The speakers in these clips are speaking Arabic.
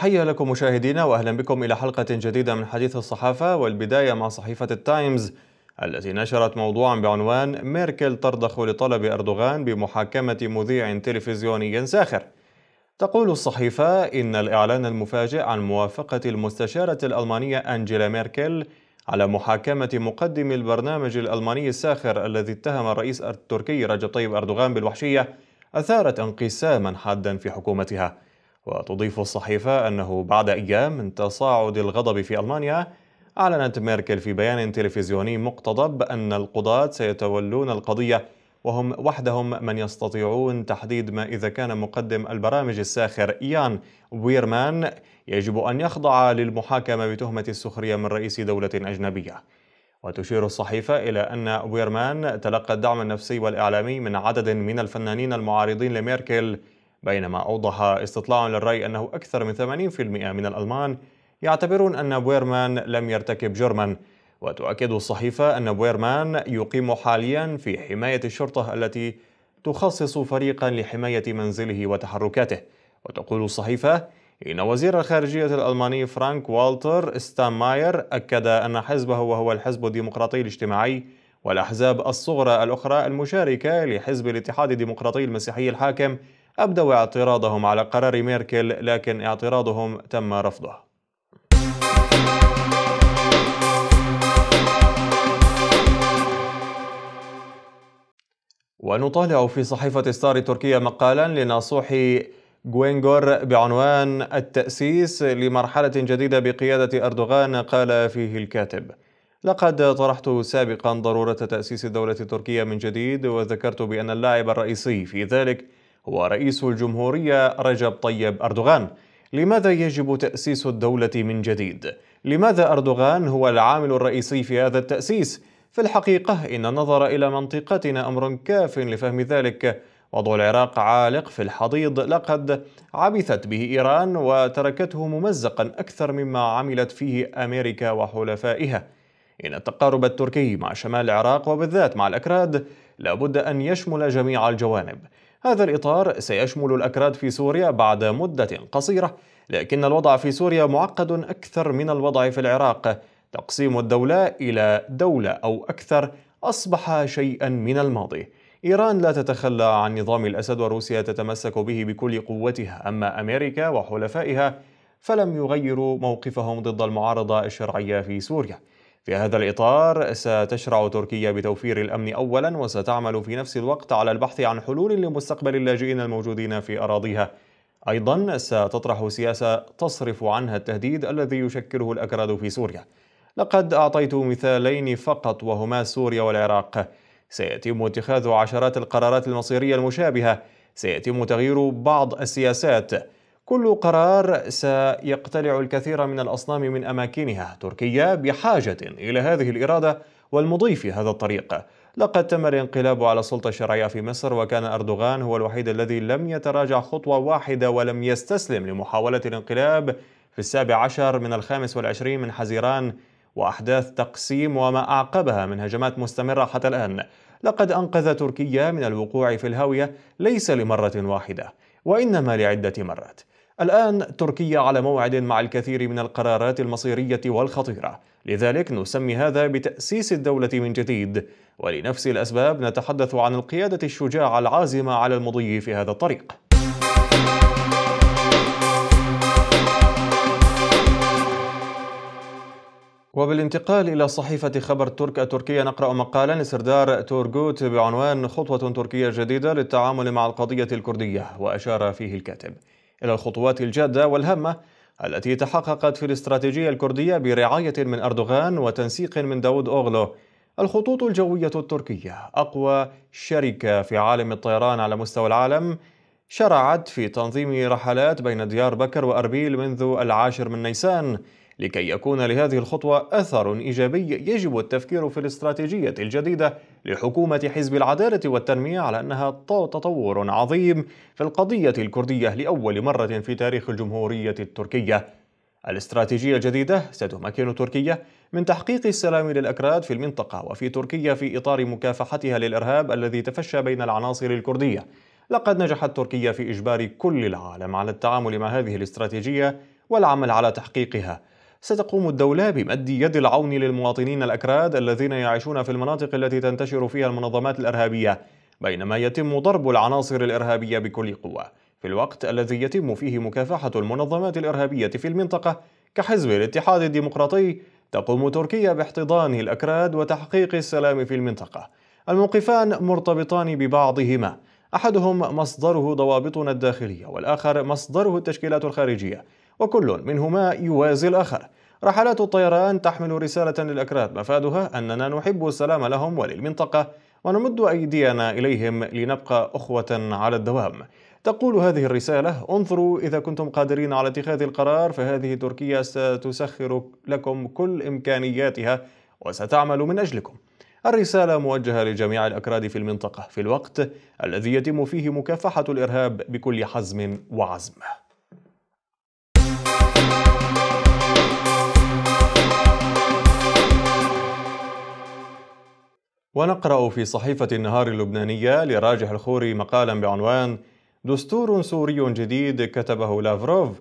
تحية لكم مشاهدينا وأهلا بكم إلى حلقة جديدة من حديث الصحافة والبداية مع صحيفة التايمز التي نشرت موضوعا بعنوان ميركل ترضخ لطلب أردوغان بمحاكمة مذيع تلفزيوني ساخر تقول الصحيفة إن الإعلان المفاجئ عن موافقة المستشارة الألمانية أنجيلا ميركل على محاكمة مقدم البرنامج الألماني الساخر الذي اتهم الرئيس التركي رجب طيب أردوغان بالوحشية أثارت انقساما حادا في حكومتها وتضيف الصحيفة أنه بعد أيام من تصاعد الغضب في ألمانيا أعلنت ميركل في بيان تلفزيوني مقتضب أن القضاة سيتولون القضية وهم وحدهم من يستطيعون تحديد ما إذا كان مقدم البرامج الساخر إيان ويرمان يجب أن يخضع للمحاكمة بتهمة السخرية من رئيس دولة أجنبية وتشير الصحيفة إلى أن ويرمان تلقى الدعم النفسي والإعلامي من عدد من الفنانين المعارضين لميركل بينما أوضح استطلاع للرأي أنه أكثر من 80% من الألمان يعتبرون أن بويرمان لم يرتكب جرما وتؤكد الصحيفة أن بويرمان يقيم حاليا في حماية الشرطة التي تخصص فريقا لحماية منزله وتحركاته وتقول الصحيفة إن وزير الخارجية الألماني فرانك والتر ماير أكد أن حزبه وهو الحزب الديمقراطي الاجتماعي والأحزاب الصغرى الأخرى المشاركة لحزب الاتحاد الديمقراطي المسيحي الحاكم أبدوا اعتراضهم على قرار ميركل لكن اعتراضهم تم رفضه ونطالع في صحيفة ستار التركية مقالا لناصوح جوينغور بعنوان التأسيس لمرحلة جديدة بقيادة أردوغان قال فيه الكاتب لقد طرحت سابقا ضرورة تأسيس الدولة التركية من جديد وذكرت بأن اللاعب الرئيسي في ذلك ورئيس الجمهورية رجب طيب أردوغان لماذا يجب تأسيس الدولة من جديد؟ لماذا أردوغان هو العامل الرئيسي في هذا التأسيس؟ في الحقيقة إن النظر إلى منطقتنا أمر كاف لفهم ذلك وضع العراق عالق في الحضيض لقد عبثت به إيران وتركته ممزقا أكثر مما عملت فيه أمريكا وحلفائها إن التقارب التركي مع شمال العراق وبالذات مع الأكراد لابد أن يشمل جميع الجوانب هذا الإطار سيشمل الأكراد في سوريا بعد مدة قصيرة لكن الوضع في سوريا معقد أكثر من الوضع في العراق تقسيم الدولة إلى دولة أو أكثر أصبح شيئا من الماضي إيران لا تتخلى عن نظام الأسد وروسيا تتمسك به بكل قوتها أما أمريكا وحلفائها فلم يغيروا موقفهم ضد المعارضة الشرعية في سوريا في هذا الإطار ستشرع تركيا بتوفير الأمن أولا وستعمل في نفس الوقت على البحث عن حلول لمستقبل اللاجئين الموجودين في أراضيها أيضا ستطرح سياسة تصرف عنها التهديد الذي يشكله الأكراد في سوريا لقد أعطيت مثالين فقط وهما سوريا والعراق سيتم اتخاذ عشرات القرارات المصيرية المشابهة سيتم تغيير بعض السياسات كل قرار سيقتلع الكثير من الأصنام من أماكنها تركيا بحاجة إلى هذه الإرادة والمضي في هذا الطريق لقد تم الانقلاب على السلطة الشرعية في مصر وكان أردوغان هو الوحيد الذي لم يتراجع خطوة واحدة ولم يستسلم لمحاولة الانقلاب في السابع عشر من الخامس والعشرين من حزيران وأحداث تقسيم وما أعقبها من هجمات مستمرة حتى الآن لقد أنقذ تركيا من الوقوع في الهاوية ليس لمرة واحدة وإنما لعدة مرات الآن تركيا على موعد مع الكثير من القرارات المصيرية والخطيرة لذلك نسمي هذا بتأسيس الدولة من جديد ولنفس الأسباب نتحدث عن القيادة الشجاعة العازمة على المضي في هذا الطريق وبالانتقال إلى صحيفة خبر ترك التركية نقرأ مقالا لسردار تورغوت بعنوان خطوة تركية جديدة للتعامل مع القضية الكردية وأشار فيه الكاتب إلى الخطوات الجادة والهامة التي تحققت في الاستراتيجية الكردية برعاية من أردوغان وتنسيق من داود أوغلو الخطوط الجوية التركية أقوى شركة في عالم الطيران على مستوى العالم شرعت في تنظيم رحلات بين ديار بكر وأربيل منذ العاشر من نيسان لكي يكون لهذه الخطوة أثر إيجابي يجب التفكير في الاستراتيجية الجديدة لحكومة حزب العدالة والتنمية على أنها تطور عظيم في القضية الكردية لأول مرة في تاريخ الجمهورية التركية الاستراتيجية الجديدة ستمكن تركيا من تحقيق السلام للأكراد في المنطقة وفي تركيا في إطار مكافحتها للإرهاب الذي تفشى بين العناصر الكردية لقد نجحت تركيا في إجبار كل العالم على التعامل مع هذه الاستراتيجية والعمل على تحقيقها ستقوم الدولة بمد يد العون للمواطنين الأكراد الذين يعيشون في المناطق التي تنتشر فيها المنظمات الإرهابية بينما يتم ضرب العناصر الإرهابية بكل قوة في الوقت الذي يتم فيه مكافحة المنظمات الإرهابية في المنطقة كحزب الاتحاد الديمقراطي تقوم تركيا باحتضان الأكراد وتحقيق السلام في المنطقة الموقفان مرتبطان ببعضهما أحدهم مصدره ضوابطنا الداخلية والآخر مصدره التشكيلات الخارجية وكل منهما يوازي الآخر رحلات الطيران تحمل رسالة للأكراد مفادها أننا نحب السلام لهم وللمنطقة ونمد أيدينا إليهم لنبقى أخوة على الدوام تقول هذه الرسالة انظروا إذا كنتم قادرين على اتخاذ القرار فهذه تركيا ستسخر لكم كل إمكانياتها وستعمل من أجلكم الرسالة موجهة لجميع الأكراد في المنطقة في الوقت الذي يتم فيه مكافحة الإرهاب بكل حزم وعزم ونقرأ في صحيفة النهار اللبنانية لراجح الخوري مقالا بعنوان دستور سوري جديد كتبه لافروف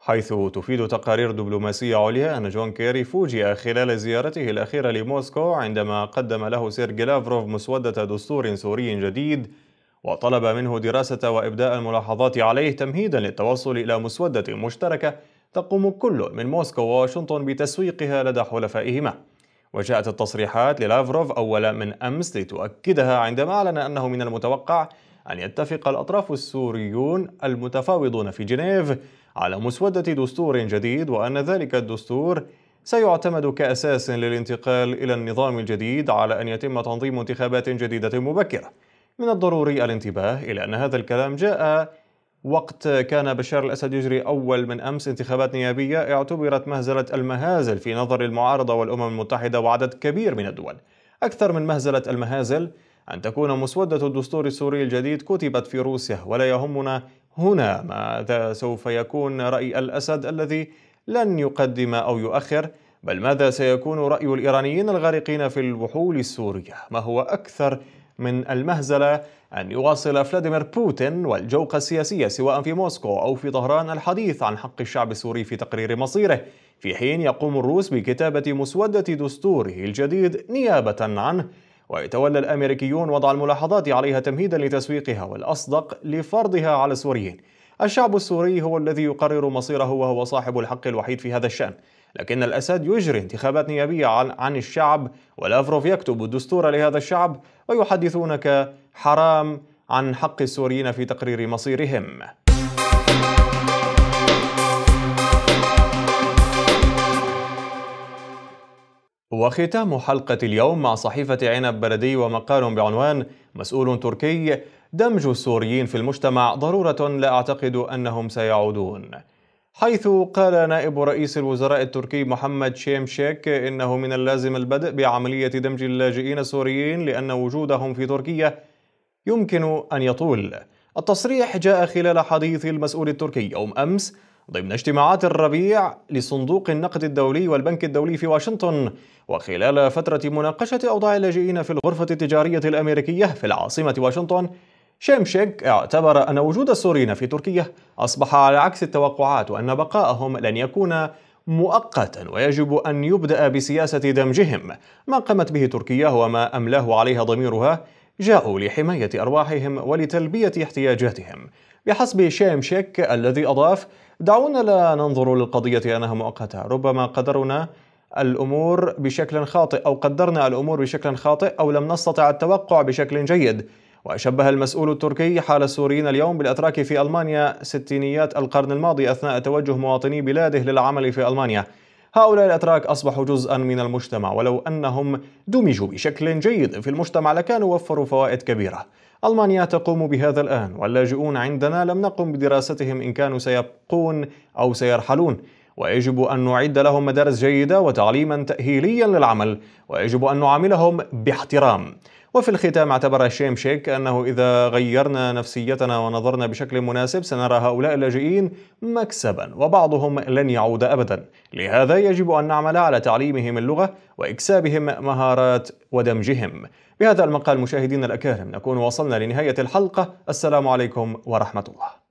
حيث تفيد تقارير دبلوماسية عليا أن جون كيري فوجئ خلال زيارته الأخيرة لموسكو عندما قدم له سيرجي لافروف مسودة دستور سوري جديد وطلب منه دراسة وإبداء الملاحظات عليه تمهيدا للتوصل إلى مسودة مشتركة تقوم كل من موسكو وواشنطن بتسويقها لدى حلفائهما وجاءت التصريحات للافروف أول من أمس لتؤكدها عندما أعلن أنه من المتوقع أن يتفق الأطراف السوريون المتفاوضون في جنيف على مسودة دستور جديد وأن ذلك الدستور سيعتمد كأساس للانتقال إلى النظام الجديد على أن يتم تنظيم انتخابات جديدة مبكرة من الضروري الانتباه إلى أن هذا الكلام جاء وقت كان بشار الأسد يجري أول من أمس انتخابات نيابية اعتبرت مهزلة المهازل في نظر المعارضة والأمم المتحدة وعدد كبير من الدول أكثر من مهزلة المهازل أن تكون مسودة الدستور السوري الجديد كتبت في روسيا ولا يهمنا هنا ماذا سوف يكون رأي الأسد الذي لن يقدم أو يؤخر بل ماذا سيكون رأي الإيرانيين الغارقين في الوحول السورية ما هو أكثر من المهزلة أن يواصل فلاديمير بوتين والجوقة السياسية سواء في موسكو أو في طهران الحديث عن حق الشعب السوري في تقرير مصيره في حين يقوم الروس بكتابة مسودة دستوره الجديد نيابة عنه ويتولى الأمريكيون وضع الملاحظات عليها تمهيدا لتسويقها والأصدق لفرضها على السوريين الشعب السوري هو الذي يقرر مصيره وهو صاحب الحق الوحيد في هذا الشأن لكن الأسد يجري انتخابات نيابية عن الشعب ولافروف يكتب الدستور لهذا الشعب ويحدثونك حرام عن حق السوريين في تقرير مصيرهم وختام حلقة اليوم مع صحيفة عنب بلدي ومقال بعنوان مسؤول تركي دمج السوريين في المجتمع ضرورة لا أعتقد أنهم سيعودون حيث قال نائب رئيس الوزراء التركي محمد شيمشيك إنه من اللازم البدء بعملية دمج اللاجئين السوريين لأن وجودهم في تركيا يمكن أن يطول التصريح جاء خلال حديث المسؤول التركي يوم أمس ضمن اجتماعات الربيع لصندوق النقد الدولي والبنك الدولي في واشنطن وخلال فترة مناقشة أوضاع اللاجئين في الغرفة التجارية الأمريكية في العاصمة واشنطن شمشك اعتبر أن وجود السوريين في تركيا أصبح على عكس التوقعات وأن بقاءهم لن يكون مؤقتا ويجب أن يبدأ بسياسة دمجهم ما قامت به تركيا وما أملاه عليها ضميرها جاءوا لحماية أرواحهم ولتلبية احتياجاتهم بحسب شيمشيك الذي أضاف دعونا لا ننظر للقضية أنها مؤقتة ربما قدرنا الأمور بشكل خاطئ أو قدرنا الأمور بشكل خاطئ أو لم نستطع التوقع بشكل جيد وشبه المسؤول التركي حال السوريين اليوم بالأتراك في ألمانيا ستينيات القرن الماضي أثناء توجه مواطني بلاده للعمل في ألمانيا هؤلاء الأتراك أصبحوا جزءا من المجتمع ولو أنهم دمجوا بشكل جيد في المجتمع لكانوا وفروا فوائد كبيرة ألمانيا تقوم بهذا الآن واللاجئون عندنا لم نقم بدراستهم إن كانوا سيبقون أو سيرحلون ويجب أن نعد لهم مدارس جيدة وتعليما تأهيليا للعمل ويجب أن نعاملهم باحترام وفي الختام اعتبر شيك أنه إذا غيرنا نفسيتنا ونظرنا بشكل مناسب سنرى هؤلاء اللاجئين مكسبا وبعضهم لن يعود أبدا لهذا يجب أن نعمل على تعليمهم اللغة وإكسابهم مهارات ودمجهم بهذا المقال مشاهدينا الأكارم نكون وصلنا لنهاية الحلقة السلام عليكم ورحمة الله